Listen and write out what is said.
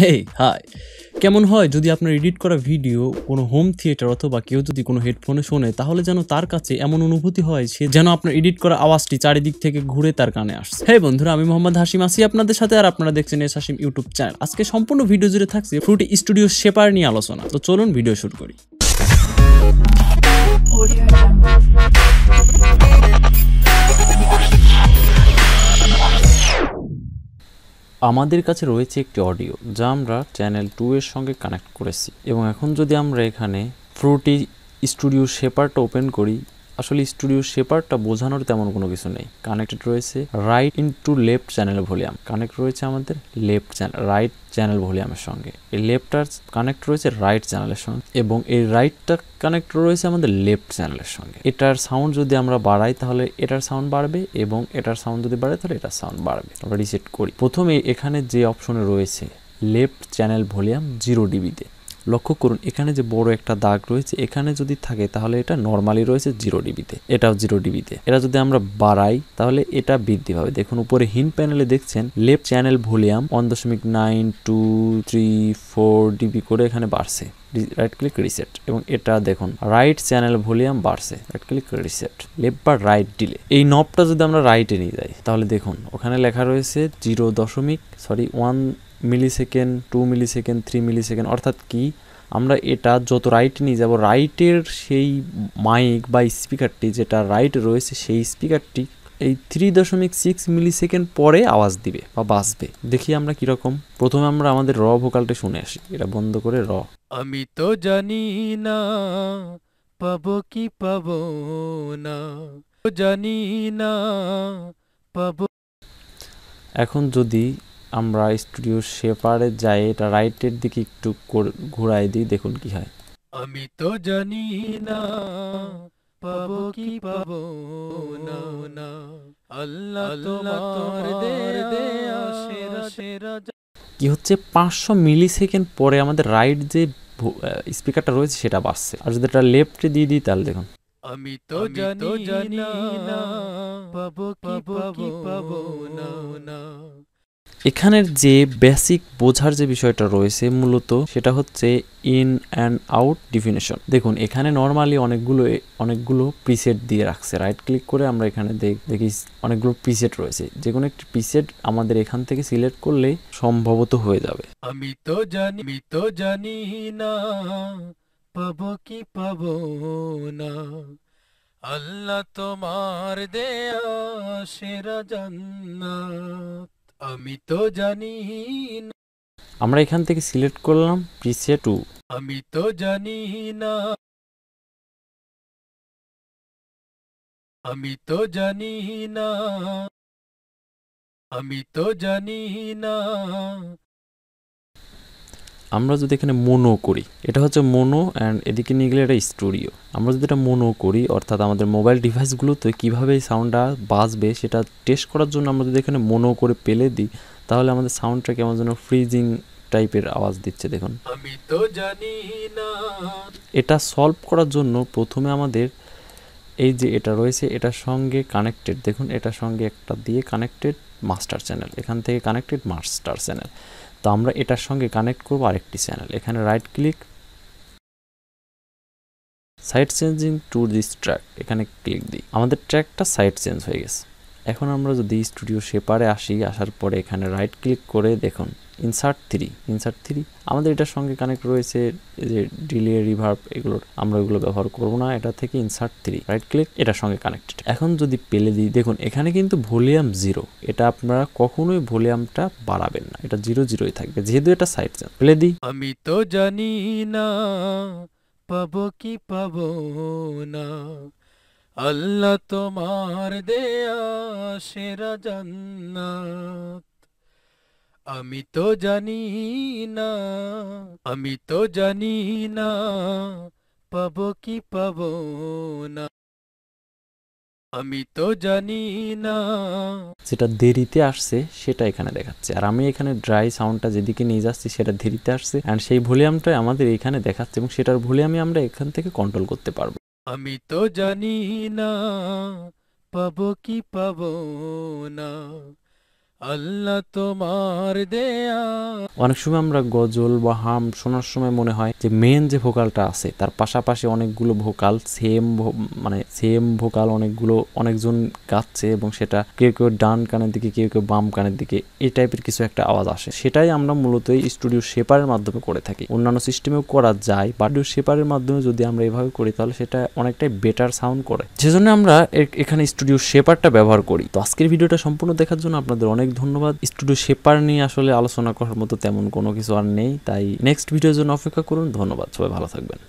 hey hi কেমন হয় যদি আপনার এডিট করা ভিডিও কোনো হোম থিয়েটার অথবা কেউ যদি কোনো হেডফোনে শোনে তাহলে যেন তার কাছে এমন অনুভূতি হয় সে যেন আপনার এডিট করা আওয়াজটি চারিদিক থেকে ঘুরে তার কানে আসছে হে বন্ধুরা আমি মোহাম্মদ হাসিম আসি আপনাদের সাথে আর আপনারা দেখছেন এস হাসিম ইউটিউব চ্যানেল আজকে সম্পূর্ণ ভিডিও জুড়ে থাকছে ফ্রুটি স্টুডিও শেপার নিয়ে আলোচনা তো চলুন ভিডিও শুরু করি আমাদের কাছে রয়েছে একটি অডিও যা আমরা চ্যানেল টু এর সঙ্গে কানেক্ট করেছি এবং এখন যদি আমরা এখানে ফ্রুটি স্টুডিও শেপারটা ওপেন করি আসলে স্টুডিও শেপারটা বোঝানোর তেমন কোনো কিছু নেই কানেক্টেড রয়েছে right in to left channel volume connect রয়েছে আমাদের লেফট চ্যানেল রাইট চ্যানেল ভলিউমের সঙ্গে এই লেফটটার কানেক্ট রয়েছে রাইট চ্যানেলের সঙ্গে এবং এই রাইটটা কানেক্ট রয়েছে আমাদের লেফট চ্যানেলের সঙ্গে এটার সাউন্ড যদি আমরা বাড়াই তাহলে এটার সাউন্ড বাড়বে এবং এটার সাউন্ড যদি বাড়ে তাহলে এটার সাউন্ড বাড়বে আমরা রিসেট করি প্রথমে এখানে যে অপশনে রয়েছে লেফট চ্যানেল ভলিউম জিরো ডিবিতে লক্ষ্য করুন এখানে যে বড় একটা দাগ রয়েছে এখানে যদি থাকে তাহলে এটা নর্মালি রয়েছে জিরো ডিবিতে এটাও জিরো ডিবিতে এটা যদি আমরা বাড়াই তাহলে এটা বৃদ্ধি পাবে দেখুন উপরে হিন প্যানেলে দেখছেন লেফট চ্যানেল ভলিউম ওয়ান দশমিক nine two three four dB করে এখানে বাড়ছে রাইট ক্লিক রিসেট এবং এটা দেখুন রাইট চ্যানেল ভলিউম বাড়ছে রাইট ক্লিক রিসেট লেফট বা রাইট ডিলে এই নবটা যদি আমরা রাইটে নিয়ে যাই তাহলে দেখুন ওখানে লেখা রয়েছে জিরো দশমিক sorry one millisecond two millisecond three millisecond অর্থাৎ কি আমরা এটা যত রাইট নিয়ে যাব রাইটের সেই মাইক বা স্পিকারটি যেটা রাইট রয়েছে সেই স্পিকারটি এই থ্রি দশমিক সিক্স মিলি সেকেন্ড পরে আওয়াজ দিবে বা বাঁচবে দেখি আমরা কীরকম প্রথমে আমরা আমাদের র ভোকালটা শুনে আসি এটা বন্ধ করে র আমি তো জানি না পাব কি পাব না জানি না পাবো এখন যদি আমরা স্টুডিও শেপারে যাই এটা রাইটের দিকে একটু ঘোরাই দিই দেখুন কি হয় আমি তো জানি না পাবো কি পাবো না না আল্লাহ তোমার দেয়া সেরা সেরা কি হচ্ছে পাঁচশো মিলি সেকেন্ড পরে আমাদের রাইট যে স্পিকারটা রয়েছে সেটা বাজছে আর যদি এটা লেফটে দিয়ে দিই তাহলে দেখুন আমি তো জানি না পাবো কি পাবো না না এখানের যে বেসিক বোঝার যে বিষয়টা রয়েছে মূলত সেটা হচ্ছে ইন অ্যান্ড আউট ডিফিনেশন দেখুন এখানে নর্মালি অনেকগুলো অনেকগুলো প্রিসেট দিয়ে রাখছে রাইট ক্লিক করে আমরা এখানে দেখি অনেকগুলো প্রিসেট রয়েছে যে কোনো একটি প্রিসেট আমাদের এখান থেকে সিলেক্ট করলে সম্ভবত হয়ে যাবে আমি তো জানি আমি তো জানি না পাবো কি পাবো না আল্লাহ তোমার দেয়া সেরা জান্নাত আমি তো জানি না আমরা এখান থেকে সিলেক্ট করলাম পিসিএ টু আমি তো জানি না আমি তো জানি না আমি তো জানি না আমরা যদি এখানে মনো করি এটা হচ্ছে মনো অ্যান্ড এদিকে নিয়ে গেলে এটা স্টুডিও আমরা যদি এটা মনো করি অর্থাৎ আমাদের মোবাইল ডিভাইসগুলোতে কীভাবে এই সাউন্ডটা বাজবে সেটা টেস্ট করার জন্য আমরা যদি এখানে মনো করে পেলে দিই তাহলে আমাদের সাউন্ডটা কেমন যেন ফ্রিজিং টাইপের আওয়াজ দিচ্ছে দেখুন জানি এটা সলভ করার জন্য প্রথমে আমাদের এই যে এটা রয়েছে এটার সঙ্গে কানেক্টেড দেখুন এটার সঙ্গে একটা দিয়ে কানেক্টেড মাস্টার চ্যানেল এখান থেকে কানেক্টেড মাস্টার চ্যানেল তো আমরা এটার সঙ্গে কানেক্ট করব আরেকটি চ্যানেল এখানে right click side chaining to this track এখানে ক্লিক দিই আমাদের ট্র্যাকটা সাইট চেঞ্জ হয়ে গেছে এখন আমরা যদি স্টুডিও শেপারে আসি আসার পরে এখানে রাইট ক্লিক করে দেখুন ইনসার্ট থ্রি ইনসার্ট থ্রি আমাদের এটার সঙ্গে কানেক্ট রয়েছে যে ডিলে রিভার্ভ এগুলোর আমরা এগুলো ব্যবহার করব না এটা থেকে ইনসার্ট থ্রি রাইট ক্লিক এটার সঙ্গে কানেক্টেড এখন যদি পেলে দিই দেখুন এখানে কিন্তু ভলিউম জিরো এটা আপনারা কখনোই ভলিউমটা বাড়াবেন না এটা জিরো জিরোই থাকবে যেহেতু এটা সাইড চান পেলে দিই আমি তো জানি না পাবো কি পাবো না আল্লাহ তোমার দেয়া সেরা জান্নাত আমি তো জানি না আমি তো জানি না পাব কি পাব না আমি তো জানি না যেটা দেরিতে আসছে সেটা এখানে দেখাচ্ছে আর আমি এখানে ড্রাই সাউন্ডটা যেদিকে নিয়ে যাচ্ছি সেটা দেরিতে আসছে অ্যান্ড সেই ভলিউমটা আমাদের এখানে দেখাচ্ছে এবং সেটার ভলিউমে আমরা এখান থেকে কন্ট্রোল করতে পারবো আমি তো জানি না পাবো কি পাবো না আল্লাহ তোমার দেয়া অনেক সময় আমরা গজল বা হাম শোনার সময় মনে হয় যে মেন যে ভোকালটা আছে তার পাশাপাশি অনেকগুলো ভোকাল সেম মানে সেম ভোকাল অনেকগুলো অনেকজন গাচ্ছে এবং সেটা কেউ কেউ ডান কানের দিকে কেউ কেউ বাম কানের দিকে এই টাইপের কিছু একটা আওয়াজ আসে সেটাই আমরা মূলত স্টুডিও শেপারের মাধ্যমে করে থাকি অন্যান্য সিস্টেমেও করা যায় বা শেপারের মাধ্যমে যদি আমরা এভাবে করি তাহলে সেটা অনেকটাই বেটার সাউন্ড করে সেজন্য আমরা এখানে স্টুডিও শেপারটা ব্যবহার করি তো আজকের ভিডিওটা সম্পূর্ণ দেখার জন্য আপনাদের অনেক ধন্যবাদ স্টুডিও শেপার নিয়ে আসলে আলোচনা করার মতো তেমন কোনো কিছু আর নেই তাই নেক্সট ভিডিওর জন্য অপেক্ষা করুন ধন্যবাদ সবাই ভালো থাকবেন